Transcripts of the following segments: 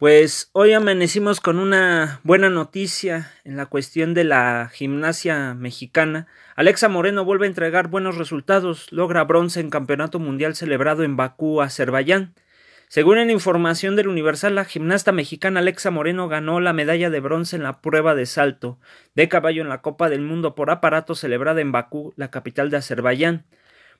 Pues hoy amanecimos con una buena noticia en la cuestión de la gimnasia mexicana. Alexa Moreno vuelve a entregar buenos resultados, logra bronce en Campeonato Mundial celebrado en Bakú, Azerbaiyán. Según la información del Universal, la gimnasta mexicana Alexa Moreno ganó la medalla de bronce en la prueba de salto de caballo en la Copa del Mundo por aparato celebrada en Bakú, la capital de Azerbaiyán.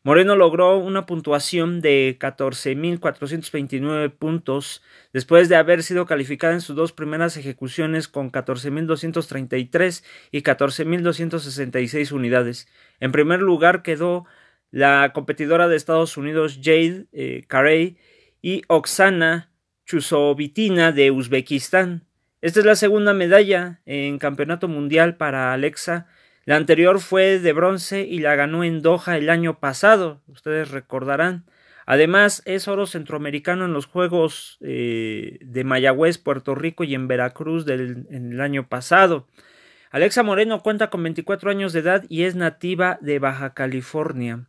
Moreno logró una puntuación de 14.429 puntos después de haber sido calificada en sus dos primeras ejecuciones con 14.233 y 14.266 unidades. En primer lugar quedó la competidora de Estados Unidos Jade eh, Carey y Oksana Chusovitina de Uzbekistán. Esta es la segunda medalla en Campeonato Mundial para Alexa la anterior fue de bronce y la ganó en Doha el año pasado, ustedes recordarán. Además, es oro centroamericano en los Juegos eh, de Mayagüez, Puerto Rico y en Veracruz del en el año pasado. Alexa Moreno cuenta con 24 años de edad y es nativa de Baja California,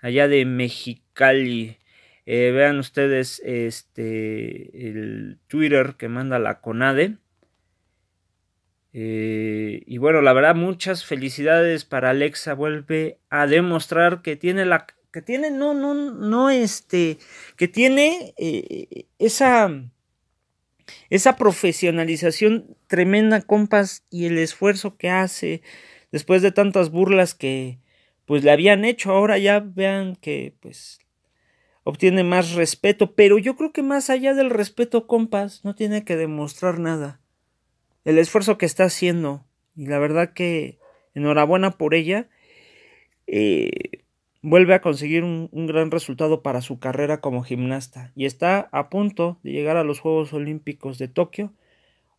allá de Mexicali. Eh, vean ustedes este, el Twitter que manda la CONADE. Eh, y bueno, la verdad, muchas felicidades para Alexa. Vuelve a demostrar que tiene la. que tiene, no, no, no, este. que tiene eh, esa. esa profesionalización tremenda, compas, y el esfuerzo que hace después de tantas burlas que pues le habían hecho. Ahora ya vean que pues obtiene más respeto, pero yo creo que más allá del respeto, compas, no tiene que demostrar nada el esfuerzo que está haciendo. Y la verdad que enhorabuena por ella. Eh, vuelve a conseguir un, gran resultado para su carrera como gimnasta y está a punto de llegar a los Juegos Olímpicos de Tokio.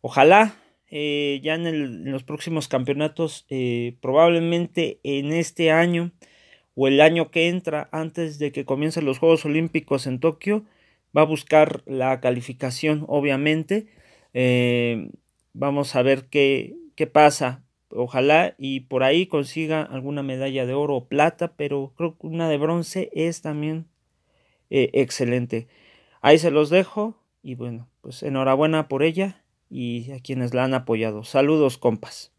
Ojalá eh, ya en, los próximos campeonatos, eh, probablemente en este año o el año que entra, antes de que comiencen los Juegos Olímpicos en Tokio, va a buscar la calificación, obviamente vamos a ver qué, qué pasa. Ojalá y por ahí consiga alguna medalla de oro o plata, pero creo que una de bronce es también eh, excelente. Ahí se los dejo y bueno, pues enhorabuena por ella y a quienes la han apoyado. Saludos, compas.